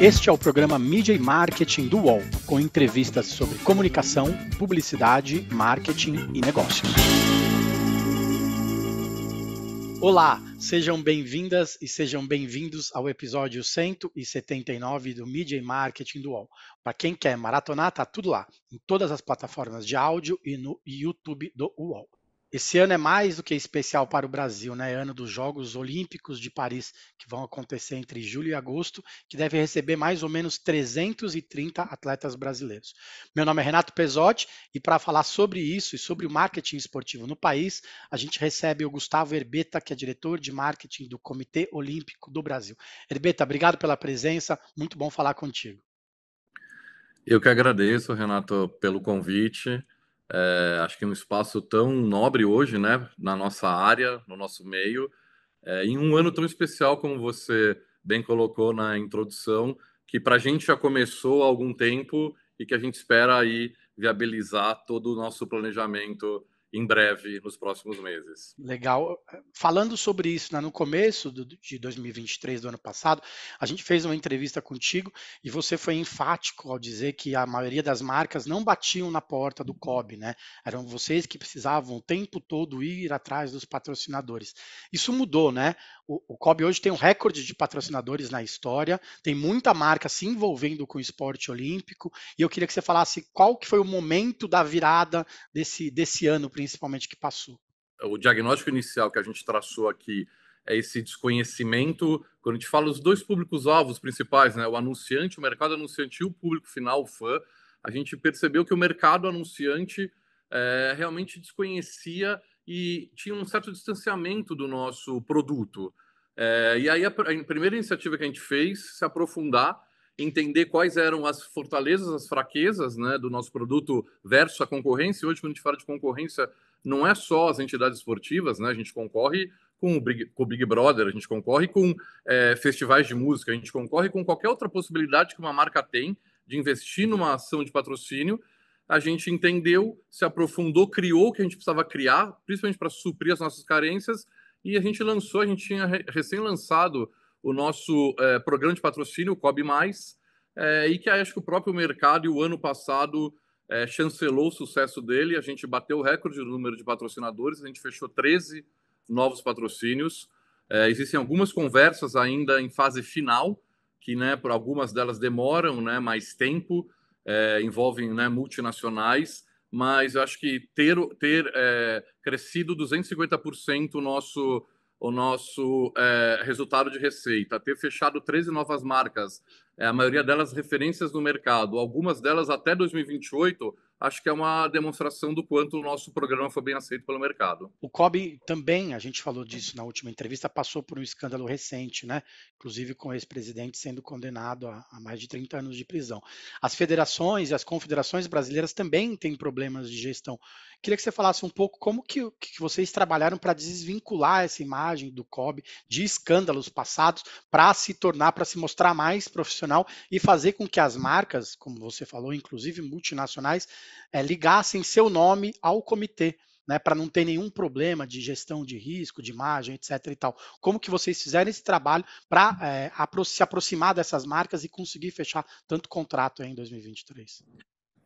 Este é o programa Mídia e Marketing do UOL, com entrevistas sobre comunicação, publicidade, marketing e negócios. Olá, sejam bem-vindas e sejam bem-vindos ao episódio 179 do Mídia e Marketing do UOL. Para quem quer maratonar, tá tudo lá, em todas as plataformas de áudio e no YouTube do UOL. Esse ano é mais do que especial para o Brasil, né? É ano dos Jogos Olímpicos de Paris, que vão acontecer entre julho e agosto, que deve receber mais ou menos 330 atletas brasileiros. Meu nome é Renato Pesotti e para falar sobre isso e sobre o marketing esportivo no país, a gente recebe o Gustavo Herbeta, que é diretor de marketing do Comitê Olímpico do Brasil. Herbeta, obrigado pela presença, muito bom falar contigo. Eu que agradeço, Renato, pelo convite. É, acho que um espaço tão nobre hoje, né, na nossa área, no nosso meio, é, em um ano tão especial como você bem colocou na introdução, que para a gente já começou há algum tempo e que a gente espera aí viabilizar todo o nosso planejamento em breve, nos próximos meses. Legal. Falando sobre isso, né, no começo do, de 2023, do ano passado, a gente fez uma entrevista contigo e você foi enfático ao dizer que a maioria das marcas não batiam na porta do COB, né? Eram vocês que precisavam o tempo todo ir atrás dos patrocinadores. Isso mudou, né? O, o COB hoje tem um recorde de patrocinadores na história, tem muita marca se envolvendo com o esporte olímpico, e eu queria que você falasse qual que foi o momento da virada desse, desse ano, principalmente, que passou. O diagnóstico inicial que a gente traçou aqui é esse desconhecimento. Quando a gente fala dos dois públicos-alvos principais, né? o anunciante, o mercado anunciante e o público final, o fã, a gente percebeu que o mercado anunciante é, realmente desconhecia e tinha um certo distanciamento do nosso produto. É, e aí a, a, primeira iniciativa que a gente fez, se aprofundar, entender quais eram as fortalezas, as fraquezas né, do nosso produto versus a concorrência. Hoje, quando a gente fala de concorrência, não é só as entidades esportivas, né? A gente concorre com o Big, com o Big Brother, a gente concorre com é, festivais de música, a gente concorre com qualquer outra possibilidade que uma marca tem de investir numa ação de patrocínio a gente entendeu, se aprofundou, criou o que a gente precisava criar, principalmente para suprir as nossas carências, e a gente lançou, a gente tinha recém-lançado o nosso é, programa de patrocínio, o COB+, é, e que acho que o próprio mercado, o ano passado, é, chancelou o sucesso dele, a gente bateu o recorde do número de patrocinadores, a gente fechou 13 novos patrocínios, é, existem algumas conversas ainda em fase final, que né, por algumas delas demoram né, mais tempo, é, envolvem né, multinacionais, mas eu acho que ter, ter é, crescido 250% o nosso, o nosso é, resultado de receita, ter fechado 13 novas marcas, é, a maioria delas referências no mercado, algumas delas até 2028 acho que é uma demonstração do quanto o nosso programa foi bem aceito pelo mercado. O COB também, a gente falou disso na última entrevista, passou por um escândalo recente, né? Inclusive com o ex-presidente sendo condenado a, a, mais de 30 anos de prisão. As federações e as confederações brasileiras também têm problemas de gestão. Queria que você falasse um pouco como que, que vocês trabalharam para desvincular essa imagem do COB de escândalos passados para se tornar, para se mostrar mais profissional e fazer com que as marcas, como você falou, inclusive multinacionais, é, ligassem seu nome ao comitê. Né, para não ter nenhum problema de gestão de risco, de margem, etc. e tal. Como que vocês fizeram esse trabalho para é, se aproximar dessas marcas e conseguir fechar tanto contrato em 2023?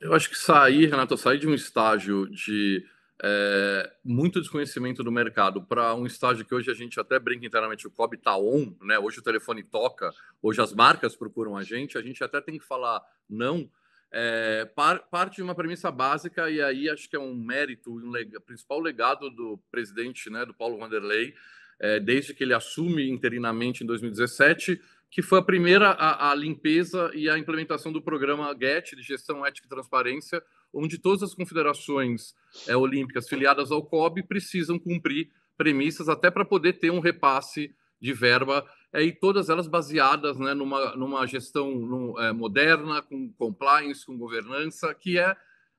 Eu acho que sair, Renato, sair de um estágio de é, muito desconhecimento do mercado para um estágio que hoje a gente até brinca internamente, o COB está on, né? hoje o telefone toca, hoje as marcas procuram a gente, a gente até tem que falar não, é, par, parte de uma premissa básica, e aí acho que é um mérito, um leg, principal legado do presidente, né, do Paulo Vanderlei, é, desde que ele assume interinamente em 2017, que foi a primeira a, a, limpeza e a implementação do programa GET, de Gestão Ética e Transparência, onde todas as confederações é, olímpicas filiadas ao COB precisam cumprir premissas até para poder ter um repasse de verba é, e todas elas baseadas né, numa, numa gestão num, é, moderna, com compliance, com governança, que é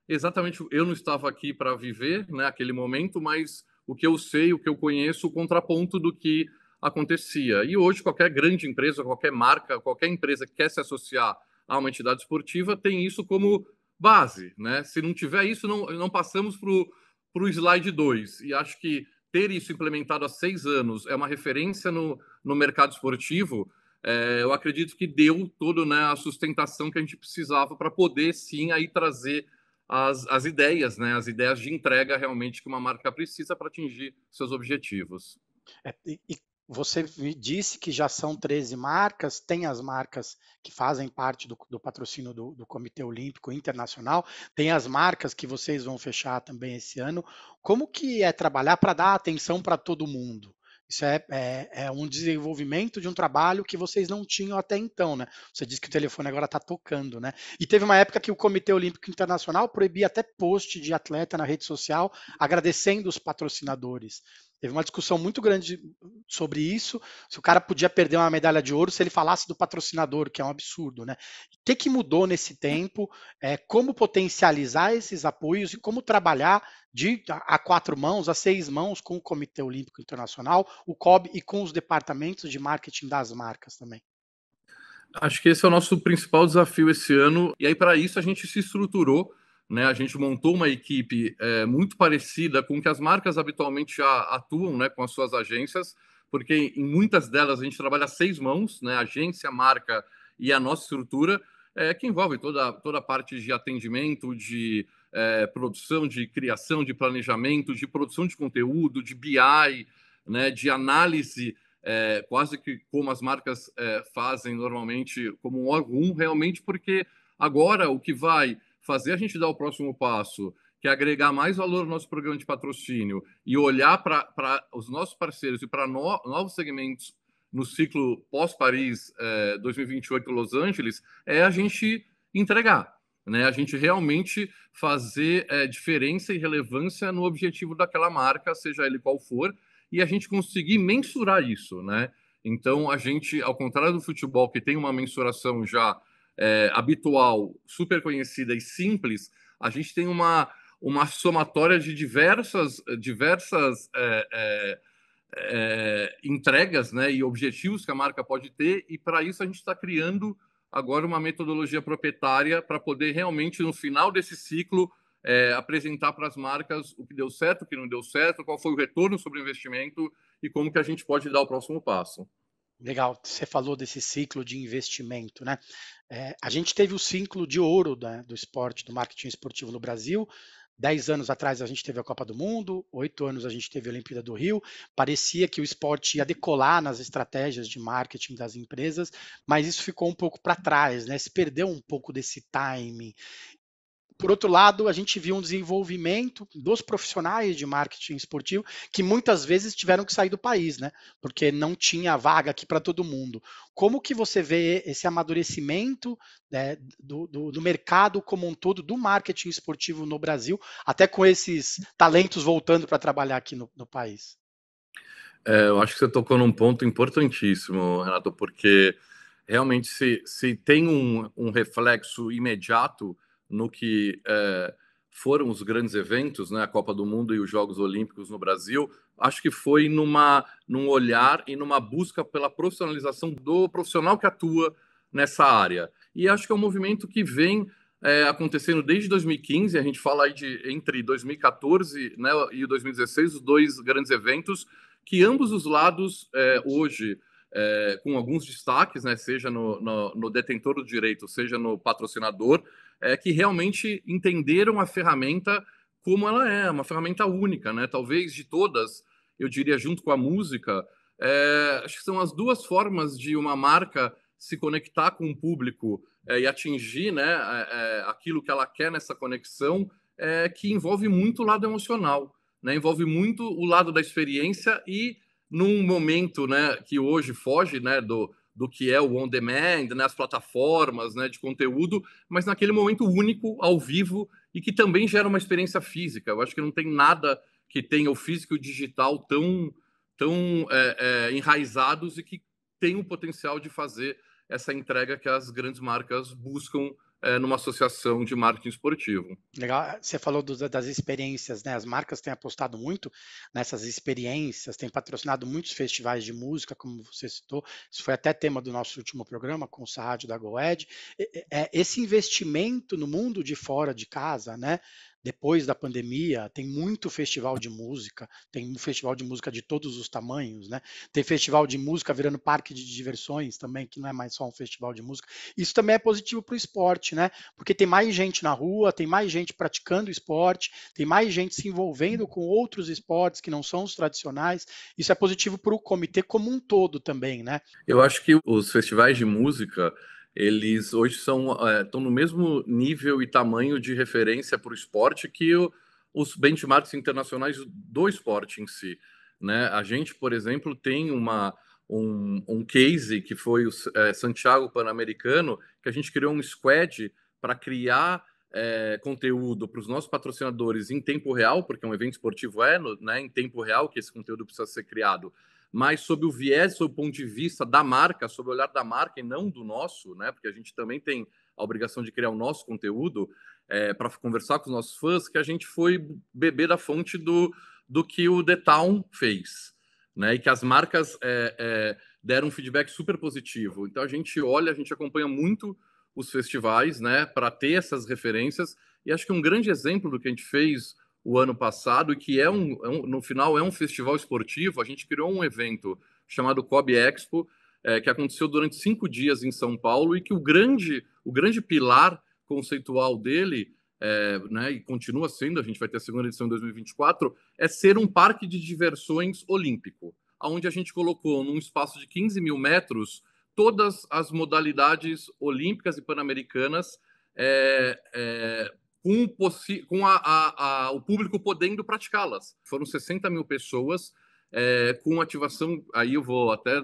exatamente. Eu não estava aqui para viver né, aquele momento, mas o que eu sei, o que eu conheço, o contraponto do que acontecia. E hoje, qualquer grande empresa, qualquer marca, qualquer empresa que quer se associar a uma entidade esportiva tem isso como base. Né? Se não tiver isso, não, não passamos para o slide 2. E acho que ter isso implementado há seis anos é uma referência no, no mercado esportivo, é, eu acredito que deu toda né, a sustentação que a gente precisava para poder sim aí trazer as, as ideias, né, as ideias de entrega realmente que uma marca precisa para atingir seus objetivos. É, e, e, você disse que já são 13 marcas, tem as marcas que fazem parte do, do patrocínio do, do, Comitê Olímpico Internacional, tem as marcas que vocês vão fechar também esse ano. Como que é trabalhar para dar atenção para todo mundo? Isso é, é, é, um desenvolvimento de um trabalho que vocês não tinham até então, né? Você disse que o telefone agora está tocando, né? E teve uma época que o Comitê Olímpico Internacional proibia até post de atleta na rede social agradecendo os patrocinadores. Teve uma discussão muito grande sobre isso, se o cara podia perder uma medalha de ouro se ele falasse do patrocinador, que é um absurdo, né? O que, que mudou nesse tempo? É, como potencializar esses apoios e como trabalhar de a quatro mãos, a seis mãos com o Comitê Olímpico Internacional, o COB e com os departamentos de marketing das marcas também. Acho que esse é o nosso principal desafio esse ano, e aí para isso a gente se estruturou né? A gente montou uma equipe é, muito parecida com que as marcas habitualmente já atuam né, com as suas agências, porque em muitas delas a gente trabalha seis mãos, né? agência, marca e a nossa estrutura, é, que envolve toda, toda a parte de atendimento, de é, produção, de criação, de planejamento, de produção de conteúdo, de BI, né, de análise, é, quase que como as marcas é, fazem normalmente, como um órgão, realmente, porque agora o que vai fazer a gente dar o próximo passo, que é agregar mais valor ao nosso programa de patrocínio e olhar para os nossos parceiros e para no, novos segmentos no ciclo pós-Paris 2028 eh, Los Angeles, é a gente entregar. Né, a gente realmente fazer é, diferença e relevância no objetivo daquela marca, seja ele qual for, e a gente conseguir mensurar isso, né? Então a gente, ao contrário do futebol que tem uma mensuração já é, habitual, super conhecida e simples, a gente tem uma, uma somatória de diversas, diversas é, é, é, entregas né, e objetivos que a marca pode ter, e para isso a gente está criando agora uma metodologia proprietária para poder realmente, no final desse ciclo, é, apresentar para as marcas o que deu certo, o que não deu certo, qual foi o retorno sobre o investimento e como que a gente pode dar o próximo passo. Legal, você falou desse ciclo de investimento, né? É, a gente teve o ciclo de ouro né, do esporte, do marketing esportivo no Brasil. Dez anos atrás a gente teve a Copa do Mundo, oito anos a gente teve a Olimpíada do Rio. Parecia que o esporte ia decolar nas estratégias de marketing das empresas, mas isso ficou um pouco para trás, né? Se perdeu um pouco desse timing. Por outro lado, a gente viu um desenvolvimento dos profissionais de marketing esportivo que muitas vezes tiveram que sair do país, né? Porque não tinha vaga aqui para todo mundo. Como que você vê esse amadurecimento né, do, do, do, mercado como um todo, do marketing esportivo no Brasil, até com esses talentos voltando para trabalhar aqui no, no país? É, eu acho que você tocou num ponto importantíssimo, Renato, porque realmente se, se tem um, um reflexo imediato no que é, foram os grandes eventos, né, a Copa do Mundo e os Jogos Olímpicos no Brasil, acho que foi numa, num olhar e numa busca pela profissionalização do profissional que atua nessa área. E acho que é um movimento que vem é, acontecendo desde 2015, a gente fala aí de entre 2014 né, e 2016, os dois grandes eventos, que ambos os lados é, hoje, é, com alguns destaques, né, seja no, no, no detentor do direito, seja no patrocinador, é, que realmente entenderam a ferramenta como ela é, uma ferramenta única, né? Talvez de todas, eu diria, junto com a música, é, acho que são as duas formas de uma marca se conectar com o público é, e atingir né, é, é aquilo que ela quer nessa conexão, é, que envolve muito o lado emocional, né? envolve muito o lado da experiência e num momento né, que hoje foge né, do, do que é o on demand, né, as plataformas né, de conteúdo, mas naquele momento único, ao vivo, e que também gera uma experiência física. Eu acho que não tem nada que tenha o físico e o digital tão, tão é, é, enraizados e que tem o potencial de fazer essa entrega que as grandes marcas buscam é, numa associação de marketing esportivo. Legal, ah, você falou do, das experiências, né? As marcas têm apostado muito nessas experiências, têm patrocinado muitos festivais de música, como você citou. Isso foi até tema do nosso último programa com o Sarrádio da GoEd. É, esse investimento no mundo de fora de casa, né? depois da pandemia, tem muito festival de música, tem um festival de música de todos os tamanhos, né? Tem festival de música virando parque de diversões também, que não é mais só um festival de música. Isso também é positivo para o esporte, né? Porque tem mais gente na rua, tem mais gente praticando esporte, tem mais gente se envolvendo com outros esportes que não são os tradicionais. Isso é positivo para o comitê como um todo também, né? Eu acho que os festivais de música eles hoje são estão eh, é, no mesmo nível e tamanho de referência para o esporte que o, os benchmarks internacionais do esporte em si. Né? A gente, por exemplo, tem uma, um, um case que foi o é, Santiago Pan-Americano, que a gente criou um squad para criar é, conteúdo para os nossos patrocinadores em tempo real, porque um evento esportivo é no, né, em tempo real que esse conteúdo precisa ser criado, mas sob o viés, sob o ponto de vista da marca, sob o olhar da marca e não do nosso, né? Porque a gente também tem a obrigação de criar o nosso conteúdo é, para conversar com os nossos fãs, que a gente foi beber da fonte do, do que o The Town fez, né? E que as marcas é, é, deram um feedback super positivo. Então a gente olha, a gente acompanha muito os festivais, né? Para ter essas referências. E acho que um grande exemplo do que a gente fez o ano passado, que é um, é um, no final é um festival esportivo. A gente criou um evento chamado Kobe Expo, é, que aconteceu durante cinco dias em São Paulo e que o grande, o grande pilar conceitual dele, é, né, e continua sendo, a gente vai ter a segunda edição em 2024, é ser um parque de diversões olímpico, onde a gente colocou num espaço de 15 mil metros todas as modalidades olímpicas e pan-americanas é, é com, com a, a, a, o público podendo praticá-las. Foram 60 mil pessoas é, com ativação. Aí eu vou até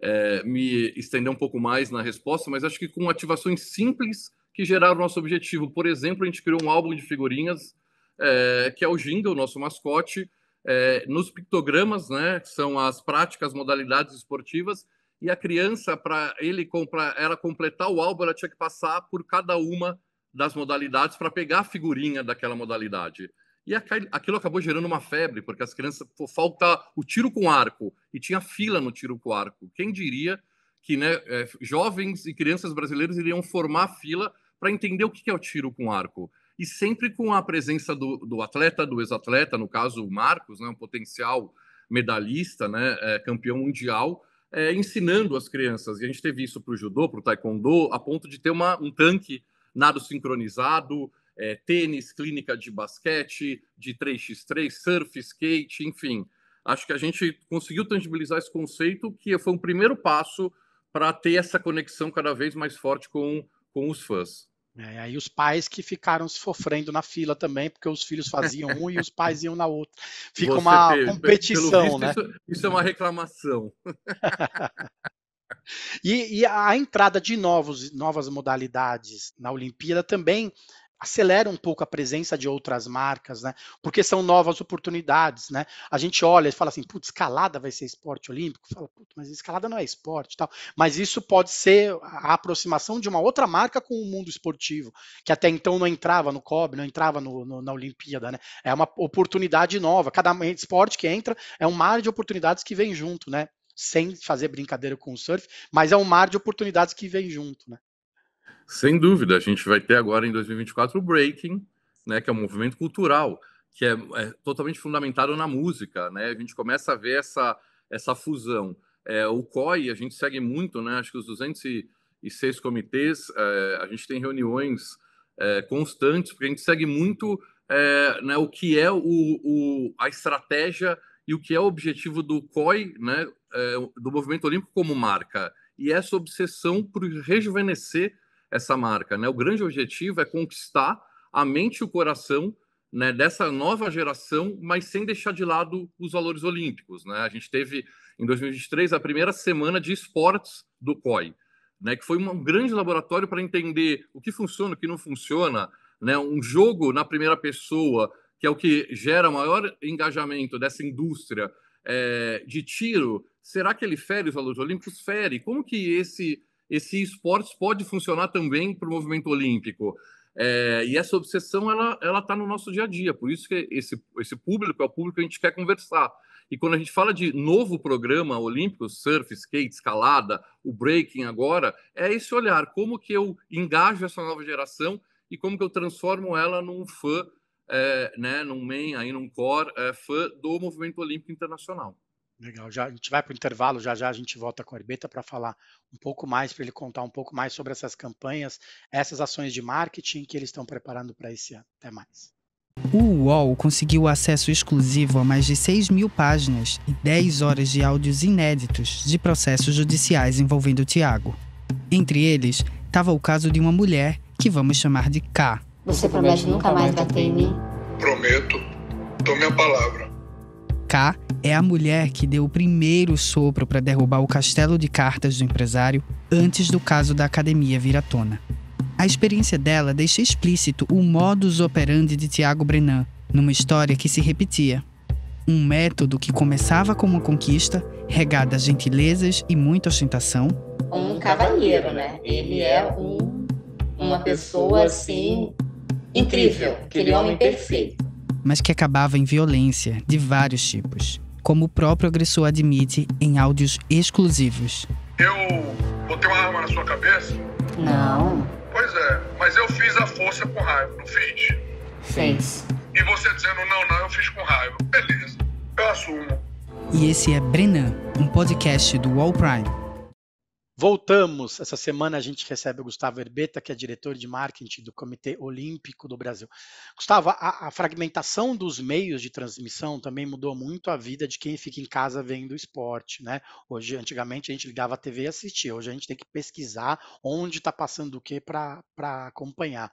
é, me estender um pouco mais na resposta, mas acho que com ativações simples que geraram nosso objetivo. Por exemplo, a gente criou um álbum de figurinhas é, que é o Jingle, nosso mascote. É, nos pictogramas, né, que são as práticas, modalidades esportivas, e a criança para ele comprar, ela completar o álbum, ela tinha que passar por cada uma das modalidades para pegar a figurinha daquela modalidade. E aquilo acabou gerando uma febre, porque as crianças falta o tiro com arco e tinha fila no tiro com arco. Quem diria que né, é, jovens e crianças brasileiras iriam formar fila para entender o que é o tiro com arco? E sempre com a presença do, do atleta, do ex-atleta, no caso o Marcos, né, um potencial medalhista, né, é, campeão mundial, é, ensinando as crianças. E a gente teve isso para o judô, para o taekwondo, a ponto de ter uma, um tanque nado sincronizado, é, tênis, clínica de basquete, de 3x3, surf, skate, enfim. Acho que a gente conseguiu tangibilizar esse conceito, que foi um primeiro passo para ter essa conexão cada vez mais forte com, com os fãs. É, aí os pais que ficaram se sofrendo na fila também, porque os filhos faziam um e os pais iam na outra. Fica Você uma teve, competição, visto, né? Isso, isso, é uma reclamação. E, e, a entrada de novos, novas modalidades na Olimpíada também acelera um pouco a presença de outras marcas, né? Porque são novas oportunidades, né? A gente olha e fala assim, putz, escalada vai ser esporte olímpico? Fala, putz, mas escalada não é esporte, tal. Mas isso pode ser a aproximação de uma outra marca com o mundo esportivo, que até então não entrava no COB, não entrava no, no, na Olimpíada, né? É uma oportunidade nova. Cada esporte que entra é um mar de oportunidades que vem junto, né? sem fazer brincadeira com o surf, mas é um mar de oportunidades que vem junto, né? Sem dúvida, a gente vai ter agora em 2024 o breaking, né, que é um movimento cultural que é, é totalmente fundamentado na música, né? A gente começa a ver essa essa fusão. É, o COI a gente segue muito, né? Acho que os 206 comitês, é, a gente tem reuniões é, constantes, porque a gente segue muito é, né, o que é o, o, a estratégia e o que é o objetivo do COI, né, é, do Movimento Olímpico como marca, e essa obsessão por rejuvenescer essa marca. Né? O grande objetivo é conquistar a mente e o coração né, dessa nova geração, mas sem deixar de lado os valores olímpicos. Né? A gente teve, em 2023, a primeira semana de esportes do COI, né, que foi um grande laboratório para entender o que funciona, o que não funciona, né? um jogo na primeira pessoa, que é o que gera maior engajamento dessa indústria é, de tiro, será que ele fere os valores olímpicos? Fere. Como que esse, esse esporte pode funcionar também para o movimento olímpico? É, e essa obsessão ela ela está no nosso dia a dia, por isso que esse, esse público é o público que a gente quer conversar. E quando a gente fala de novo programa olímpico, surf, skate, escalada, o breaking agora, é esse olhar, como que eu engajo essa nova geração e como que eu transformo ela num fã é, né, num main, aí num core, é, fã do movimento olímpico internacional. Legal, já, a gente vai para o intervalo, já já a gente volta com o Herbeta para falar um pouco mais, para ele contar um pouco mais sobre essas campanhas, essas ações de marketing que eles estão preparando para esse ano. Até mais. O UOL conseguiu acesso exclusivo a mais de 6 mil páginas e 10 horas de áudios inéditos de processos judiciais envolvendo Tiago. Entre eles, estava o caso de uma mulher que vamos chamar de K, você promete nunca mais bater em mim? Prometo. Tome a palavra. K é a mulher que deu o primeiro sopro para derrubar o castelo de cartas do empresário antes do caso da academia vir à tona. A experiência dela deixa explícito o modus operandi de Tiago Brenan, numa história que se repetia. Um método que começava com uma conquista, regada a gentilezas e muita ostentação. Um cavalheiro, né? Ele é um, uma pessoa assim Incrível, aquele homem perfeito. Mas que acabava em violência de vários tipos, como o próprio agressor admite em áudios exclusivos. Eu botei uma arma na sua cabeça? Não. Pois é, mas eu fiz a força com raiva, não fiz? Fez. E você dizendo não, não, eu fiz com raiva. Beleza, eu assumo. E esse é Brenan, um podcast do Wall Prime. Voltamos. Essa semana a gente recebe o Gustavo Herbeta, que é diretor de marketing do Comitê Olímpico do Brasil. Gustavo, a, a, fragmentação dos meios de transmissão também mudou muito a vida de quem fica em casa vendo esporte, né? Hoje, antigamente, a gente ligava a TV e assistia. Hoje a gente tem que pesquisar onde está passando o que para acompanhar.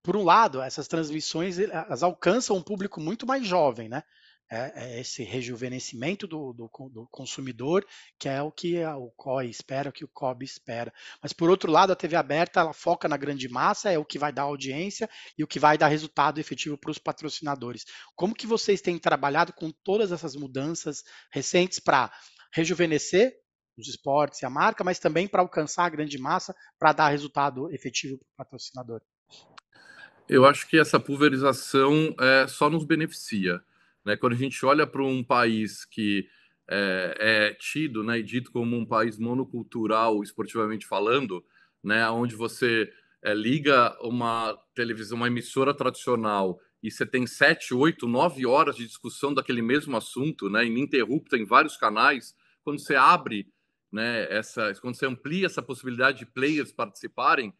Por um lado, essas transmissões eh, elas alcançam um público muito mais jovem, né? é, é esse rejuvenescimento do, do, do, consumidor, que é o que o COI espera, o que o COB espera. Mas, por outro lado, a TV aberta ela foca na grande massa, é o que vai dar audiência e o que vai dar resultado efetivo para os patrocinadores. Como que vocês têm trabalhado com todas essas mudanças recentes para rejuvenescer os esportes e a marca, mas também para alcançar a grande massa, para dar resultado efetivo para o patrocinador? Eu acho que essa pulverização é, só nos beneficia. Né? Quando a gente olha para um país que é, é, tido né, e dito como um país monocultural, esportivamente falando, né, onde você é, liga uma televisão, uma emissora tradicional, e você tem sete, oito, nove horas de discussão daquele mesmo assunto, né, ininterrupta em vários canais, quando você abre né, essa, quando você amplia essa possibilidade de players participarem,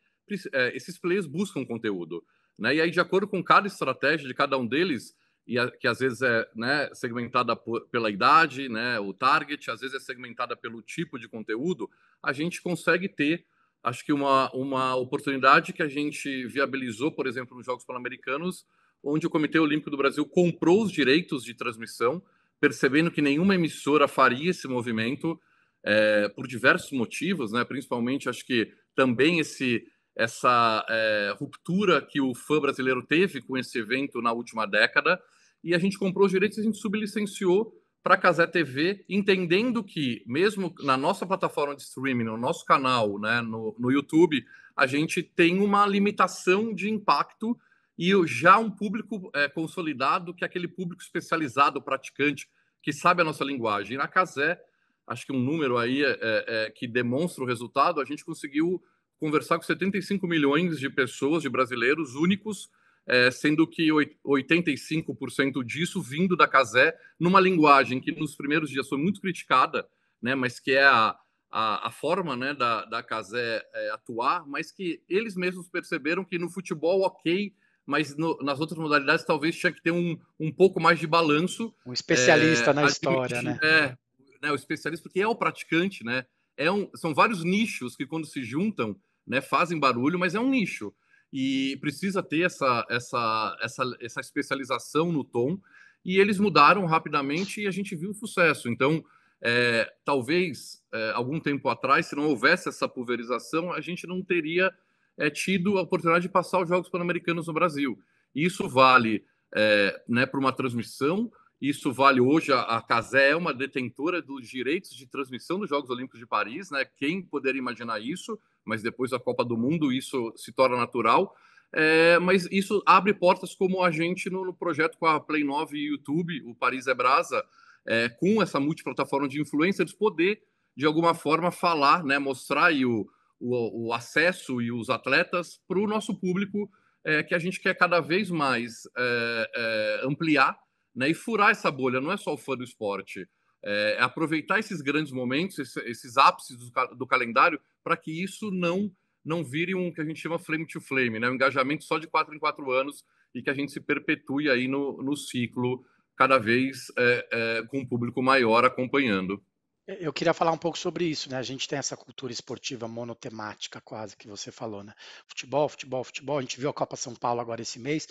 eh, esses players buscam conteúdo. Né? E aí, de acordo com cada estratégia de cada um deles, e a, que às vezes é né, segmentada por, pela idade, né, o target, às vezes é segmentada pelo tipo de conteúdo, a gente consegue ter, acho que uma, uma oportunidade que a gente viabilizou, por exemplo, nos Jogos Pan-Americanos, onde o Comitê Olímpico do Brasil comprou os direitos de transmissão, percebendo que nenhuma emissora faria esse movimento é, por diversos motivos, né, principalmente acho que também esse essa é, ruptura que o fã brasileiro teve com esse evento na última década, e a gente comprou os direitos e a gente sublicenciou para a Casé TV, entendendo que, mesmo na nossa plataforma de streaming, no nosso canal, né, no, no YouTube, a gente tem uma limitação de impacto e já um público é, consolidado, que é aquele público especializado, praticante, que sabe a nossa linguagem. E na Casé, acho que um número aí é, é, é, que demonstra o resultado, a gente conseguiu conversar com 75 milhões de pessoas, de brasileiros únicos, é, sendo que 85% disso vindo da Casé, numa linguagem que nos primeiros dias foi muito criticada, né, mas que é a, a, a forma né, da, da Casé é, atuar, mas que eles mesmos perceberam que no futebol, ok, mas no, nas outras modalidades talvez tinha que ter um, um pouco mais de balanço. Um especialista é, na história, né? É, né, o especialista, porque é o praticante, né? É um, são vários nichos que, quando se juntam, né, fazem barulho, mas é um nicho e precisa ter essa, essa, essa, essa especialização no tom. E eles uhum. mudaram rapidamente e a gente viu o sucesso. Então, é, talvez é, algum tempo atrás, se não houvesse essa pulverização, a gente não teria é, tido a oportunidade de passar os Jogos Pan-Americanos no Brasil. E isso vale é, né, para uma transmissão, isso vale hoje, a, Casé CASE é uma detentora dos direitos de transmissão dos Jogos Olímpicos de Paris, né? Quem poderia imaginar isso? Mas depois da Copa do Mundo isso se torna natural. É, mas isso abre portas como a gente no, no, projeto com a Play 9 e YouTube, o Paris é Brasa, é, com essa multiplataforma de influencers, poder, de alguma forma, falar, né, mostrar o, o, o, acesso e os atletas para o nosso público, é, que a gente quer cada vez mais é, é, ampliar né? E furar essa bolha não é só o fã do esporte, é, é aproveitar esses grandes momentos, esses ápices do, do calendário, para que isso não não vire um que a gente chama flame to flame, né? um engajamento só de quatro em quatro anos e que a gente se perpetue aí no, no ciclo cada vez é, é, com um público maior acompanhando. É, eu queria falar um pouco sobre isso, né? A gente tem essa cultura esportiva monotemática, quase que você falou, né? Futebol, futebol, futebol. A gente viu a Copa São Paulo agora esse mês.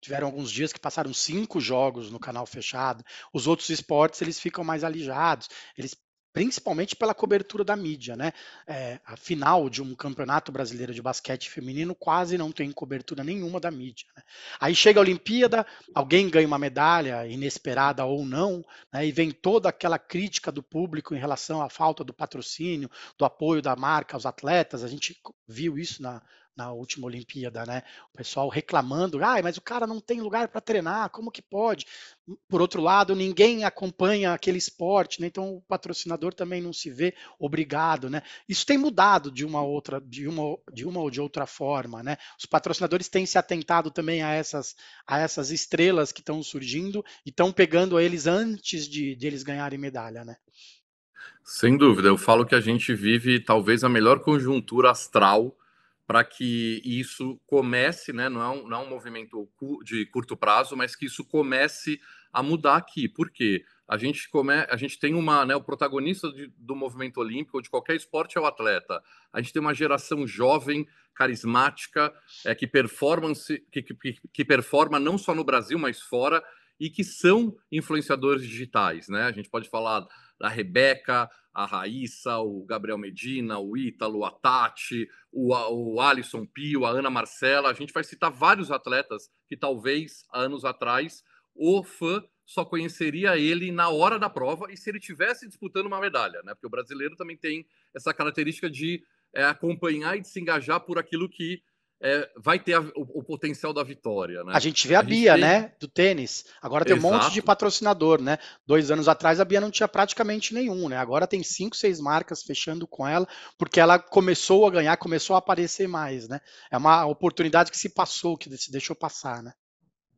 tiveram alguns dias que passaram cinco jogos no canal fechado. Os outros esportes eles ficam mais alijados, eles principalmente pela cobertura da mídia, né? É, a final de um campeonato brasileiro de basquete feminino quase não tem cobertura nenhuma da mídia. Né? Aí chega a Olimpíada, alguém ganha uma medalha, inesperada ou não, né? e vem toda aquela crítica do público em relação à falta do patrocínio, do apoio da marca aos atletas. A gente viu isso na, na última Olimpíada, né? O pessoal reclamando, ai, mas o cara não tem lugar para treinar, como que pode? Por outro lado, ninguém acompanha aquele esporte, né? Então o patrocinador também não se vê obrigado, né? Isso tem mudado de uma outra, de uma, de uma ou de outra forma, né? Os patrocinadores têm se atentado também a essas, a essas estrelas que estão surgindo e estão pegando eles antes de, de eles ganharem medalha, né? Sem dúvida, eu falo que a gente vive talvez a melhor conjuntura astral para que isso comece, né, não, é um, não é um movimento de curto prazo, mas que isso comece a mudar aqui. Por quê? A gente, come, a gente tem uma. Né, o protagonista de, do movimento olímpico, de qualquer esporte, é o atleta. A gente tem uma geração jovem, carismática, é, que, performance, que, que, que performa não só no Brasil, mas fora, e que são influenciadores digitais. Né? A gente pode falar a Rebeca, a Raíssa, o Gabriel Medina, o Ítalo, a Tati, o, o Alisson Pio, a Ana Marcela. A gente vai citar vários atletas que talvez há anos atrás o fã só conheceria ele na hora da prova e se ele tivesse disputando uma medalha, né? Porque o brasileiro também tem essa característica de é, acompanhar e de se engajar por aquilo que é, vai ter a, o, o, potencial da vitória. Né? A gente vê a, a Bia, tem... né? Do tênis. Agora tem Exato. um monte de patrocinador, né? Dois anos atrás a Bia não tinha praticamente nenhum, né? Agora tem cinco, seis marcas fechando com ela, porque ela começou a ganhar, começou a aparecer mais, né? É uma oportunidade que se passou, que se deixou passar, né?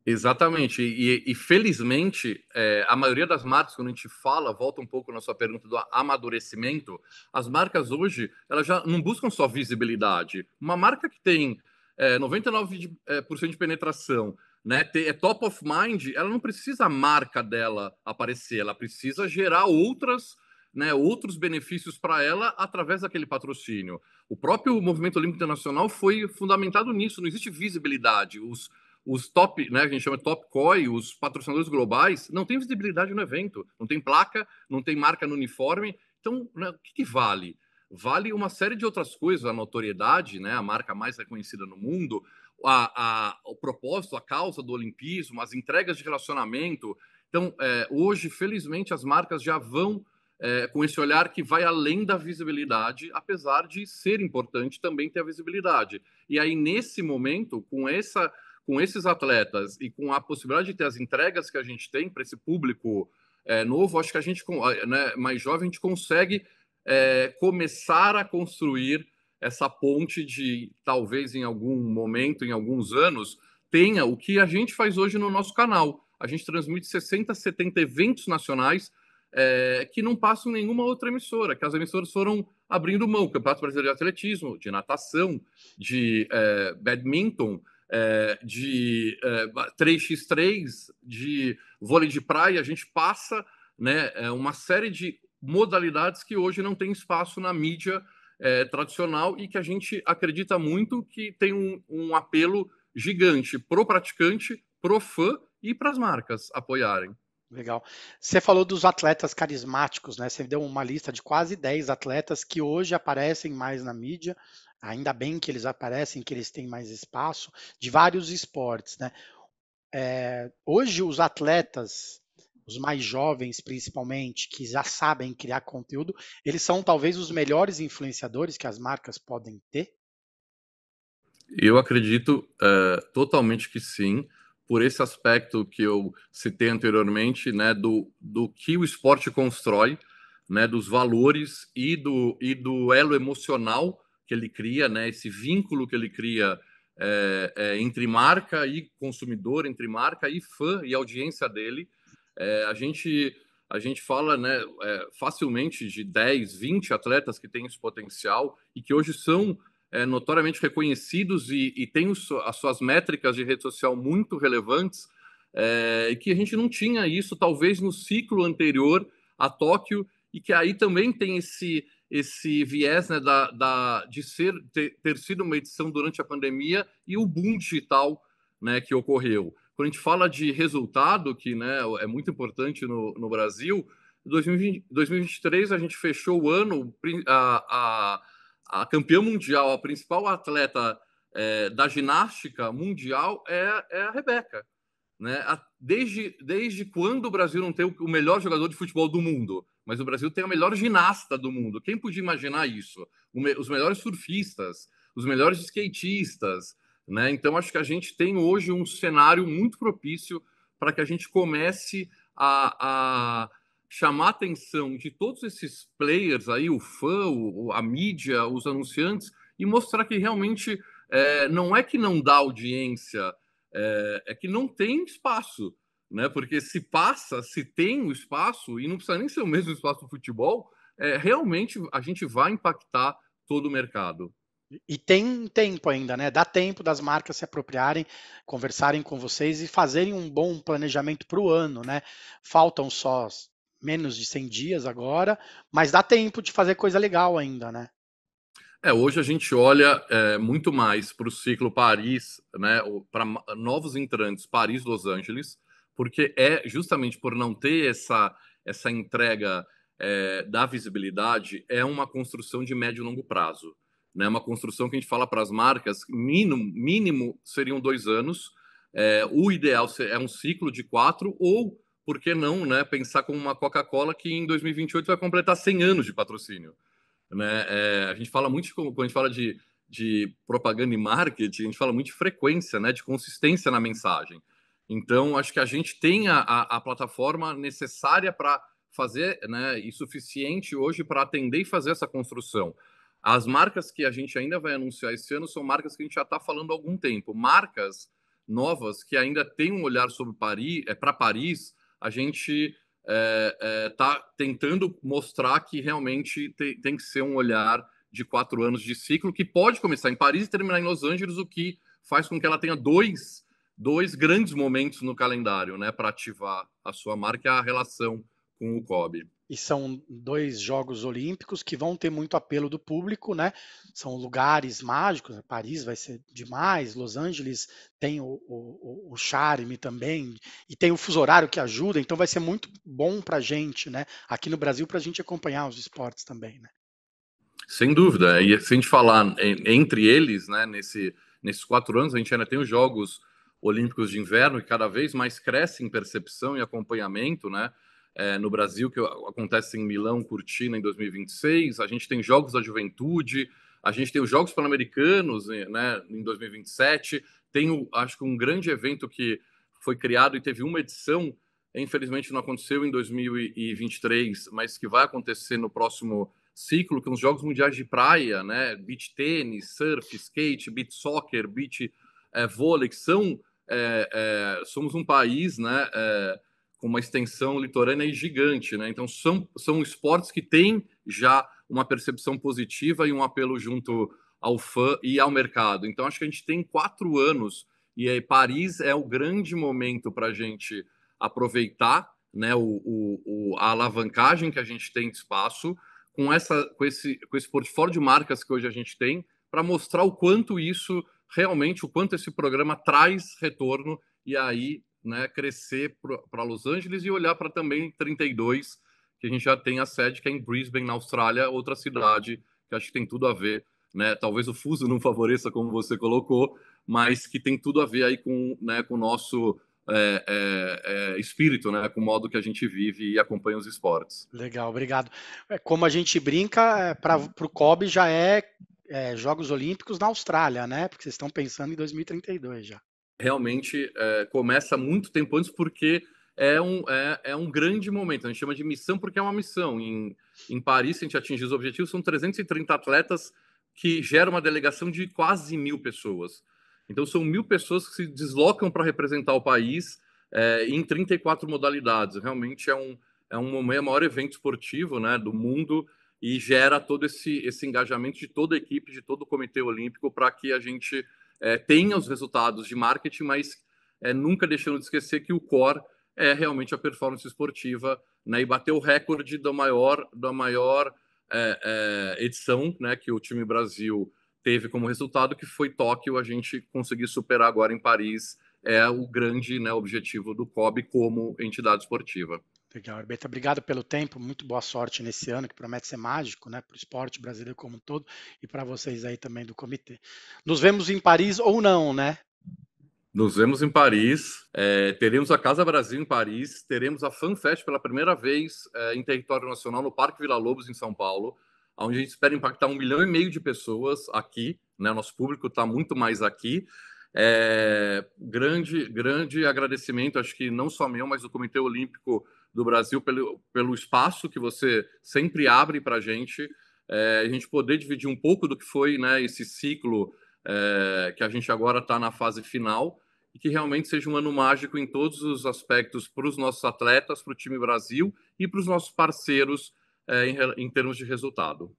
Exatamente. E, e felizmente, é, a maioria das marcas, quando a gente fala, volta um pouco na sua pergunta do amadurecimento, as marcas hoje, elas já não buscam só visibilidade. Uma marca que tem é, 99% de, é, por cento de penetração, né, ter, é top of mind, ela não precisa a marca dela aparecer, ela precisa gerar outras, né, outros benefícios para ela através daquele patrocínio. O próprio Movimento Olímpico Internacional foi fundamentado nisso, não existe visibilidade. Os, os top, né, a gente chama top COI, os patrocinadores globais, não tem visibilidade no evento, não tem placa, não tem marca no uniforme. Então, né, o que, que vale? vale uma série de outras coisas, a notoriedade, né, a marca mais reconhecida no mundo, a, a, o propósito, a causa do olimpismo, as entregas de relacionamento. Então, é, hoje, felizmente, as marcas já vão é, com esse olhar que vai além da visibilidade, apesar de ser importante também ter a visibilidade. E aí, nesse momento, com essa com esses atletas e com a possibilidade de ter as entregas que a gente tem para esse público é, novo, acho que a gente, é, né, mais jovem, a gente consegue é, começar a construir essa ponte de talvez em algum momento, em alguns anos, tenha o que a gente faz hoje no nosso canal. A gente transmite 60, 70 eventos nacionais é, que não passam nenhuma outra emissora, que as emissoras foram abrindo mão. Campeonato Brasileiro de Atletismo, de natação, de é, badminton, é, de 3x3, é, de vôlei de praia. A gente passa né, é, uma série de modalidades que hoje não têm espaço na mídia é, tradicional e que a gente acredita muito que tem um, um apelo gigante pro praticante, pro fã e para as marcas apoiarem. Legal. Você falou dos atletas carismáticos, né? Você deu uma lista de quase 10 atletas que hoje aparecem mais na mídia. Ainda bem que eles aparecem, que eles têm mais espaço, de vários esportes, né? É, hoje os atletas os mais jovens principalmente, que já sabem criar conteúdo, eles são talvez os melhores influenciadores que as marcas podem ter? Eu acredito uh, totalmente que sim, por esse aspecto que eu citei anteriormente, né, do, do que o esporte constrói, né, dos valores e do, e do elo emocional que ele cria, né, esse vínculo que ele cria é, é, entre marca e consumidor, entre marca e fã e audiência dele, é, a gente a gente fala né, é, facilmente de 10, 20 atletas que têm esse potencial e que hoje são é, notoriamente reconhecidos e, e têm as suas métricas de rede social muito relevantes, é, e que a gente não tinha isso talvez no ciclo anterior a Tóquio, e que aí também tem esse, esse viés né, da, da, de ser, ter, ter sido uma edição durante a pandemia e o boom digital né, que ocorreu. Quando a gente fala de resultado, que né, é muito importante no, no Brasil, 2020, 2023 a gente fechou o ano, a, a, a campeã mundial, a principal atleta é, da ginástica mundial é, é a Rebeca. Né? Desde, desde quando o Brasil não tem o melhor jogador de futebol do mundo, mas o Brasil tem a melhor ginasta do mundo. Quem podia imaginar isso? Me, os melhores surfistas, os melhores skatistas, né? Então, acho que a gente tem hoje um cenário muito propício para que a gente comece a, a chamar a atenção de todos esses players aí, o fã, o, a mídia, os anunciantes, e mostrar que realmente é, não é que não dá audiência, é, é, que não tem espaço. Né? Porque se passa, se tem o espaço, e não precisa nem ser o mesmo espaço do futebol, é, realmente a gente vai impactar todo o mercado. E tem tempo ainda, né? Dá tempo das marcas se apropriarem, conversarem com vocês e fazerem um bom planejamento para o ano, né? Faltam só menos de 100 dias agora, mas dá tempo de fazer coisa legal ainda, né? É, hoje a gente olha é, muito mais para o ciclo Paris, né, para novos entrantes Paris-Los Angeles, porque é justamente por não ter essa, essa entrega é, da visibilidade, é uma construção de médio e longo prazo. Né? Uma construção que a gente fala para as marcas, mínimo, mínimo seriam dois anos. É, o ideal é um ciclo de quatro, ou, por que não, né, pensar como uma Coca-Cola que em 2028 vai completar 100 anos de patrocínio. Né? É, a gente fala muito, quando a gente fala de, de propaganda e marketing, a gente fala muito de frequência, né, de consistência na mensagem. Então, acho que a gente tem a, a, a plataforma necessária para fazer né, e suficiente hoje para atender e fazer essa construção. As marcas que a gente ainda vai anunciar esse ano são marcas que a gente já está falando há algum tempo. Marcas novas que ainda têm um olhar sobre Paris, é para Paris, a gente está é, é, tá tentando mostrar que realmente tem, tem que ser um olhar de quatro anos de ciclo que pode começar em Paris e terminar em Los Angeles, o que faz com que ela tenha dois, dois grandes momentos no calendário, né, para ativar a sua marca e a relação com o COBE e são dois Jogos Olímpicos que vão ter muito apelo do público, né? São lugares mágicos, né? Paris vai ser demais, Los Angeles tem o, o, o charme também, e tem o fuso horário que ajuda, então vai ser muito bom para a gente, né? Aqui no Brasil, para a gente acompanhar os esportes também, né? Sem dúvida, e se a gente falar entre eles, né, nesse, nesses quatro anos, a gente ainda tem os Jogos Olímpicos de Inverno, que cada vez mais cresce em percepção e acompanhamento, né? é, no Brasil, que acontece em Milão, Cortina, né, em 2026. A gente tem Jogos da Juventude, a gente tem os Jogos Pan-Americanos eh, né, em 2027. Tem, o, acho que, um grande evento que foi criado e teve uma edição, infelizmente não aconteceu em 2023, mas que vai acontecer no próximo ciclo, que são é os Jogos Mundiais de Praia, né? Beach tênis, surf, skate, beach soccer, beach é, vôlei, que são... É, é, somos um país, né? É, com uma extensão litorânea gigante, né? Então são, são esportes que têm já uma percepção positiva e um apelo junto ao fã e ao mercado. Então acho que a gente tem quatro anos e aí Paris é o grande momento para a gente aproveitar, né? O, o, o, a alavancagem que a gente tem de espaço com essa com esse com esse portfólio de marcas que hoje a gente tem para mostrar o quanto isso realmente o quanto esse programa traz retorno e aí né, crescer para Los Angeles e olhar para também 32, que a gente já tem a sede, que é em Brisbane, na Austrália, outra cidade que acho que tem tudo a ver, né? Talvez o fuso não favoreça, como você colocou, mas que tem tudo a ver aí com, né, com o nosso é, é, é, espírito, né, com o modo que a gente vive e acompanha os esportes. Legal, obrigado. É, como a gente brinca, é, para o COB já é, é, Jogos Olímpicos na Austrália, né? Porque vocês estão pensando em 2032 já realmente é, começa muito tempo antes, porque é um, é, é, um grande momento. A gente chama de missão porque é uma missão. Em, em Paris, se a gente atingir os objetivos, são 330 atletas que gera uma delegação de quase mil pessoas. Então, são mil pessoas que se deslocam para representar o país é, em 34 modalidades. Realmente é um, é um é o maior evento esportivo né, do mundo e gera todo esse, esse engajamento de toda a equipe, de todo o Comitê Olímpico, para que a gente é, tenha os resultados de marketing, mas é, nunca deixando de esquecer que o core é realmente a performance esportiva né, e bateu o recorde da maior, da maior é, é, edição né, que o time Brasil teve como resultado, que foi Tóquio, a gente conseguir superar agora em Paris, é o grande né, objetivo do COB como entidade esportiva. Legal, Herbeta. Obrigado pelo tempo. Muito boa sorte nesse ano, que promete ser mágico né, para o esporte brasileiro como um todo e para vocês aí também do comitê. Nos vemos em Paris ou não, né? Nos vemos em Paris, é, teremos a Casa Brasil em Paris, teremos a FanFest pela primeira vez é, em território nacional no Parque Vila Lobos, em São Paulo, onde a gente espera impactar um milhão e meio de pessoas aqui, né? Nosso público está muito mais aqui. É, grande, grande agradecimento, acho que não só meu, mas do Comitê Olímpico do Brasil, pelo, pelo espaço que você sempre abre para a gente, é, a gente poder dividir um pouco do que foi né, esse ciclo é, que a gente agora está na fase final e que realmente seja um ano mágico em todos os aspectos para os nossos atletas, para o time Brasil e para os nossos parceiros é, em, em termos de resultado.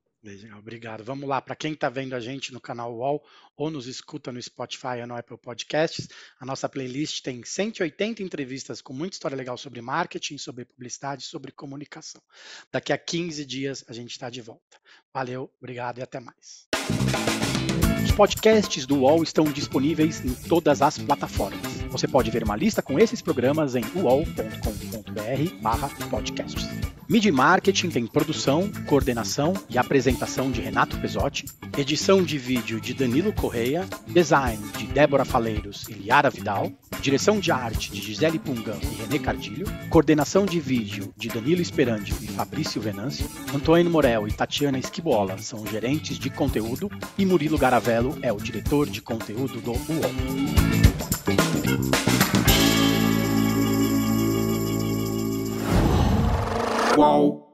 Obrigado. Vamos lá, para quem está vendo a gente no canal UOL ou nos escuta no Spotify ou no Apple Podcasts, a nossa playlist tem 180 entrevistas com muita história legal sobre marketing, sobre publicidade, sobre comunicação. Daqui a 15 dias a gente está de volta. Valeu, obrigado e até mais. Os podcasts do UOL estão disponíveis em todas as plataformas. Você pode ver uma lista com esses programas em uol.com.br/podcasts. Mid Marketing tem produção, coordenação e apresentação de Renato Pesotti, edição de vídeo de Danilo Correia, design de Débora Faleiros e Liara Vidal, direção de arte de Gisele Pungão e René Cardilho, coordenação de vídeo de Danilo Esperandio e Fabrício Venâncio, Antônio Morel e Tatiana Esquibola são gerentes de conteúdo e Murilo Garavello é o diretor de conteúdo do UOL. whoa.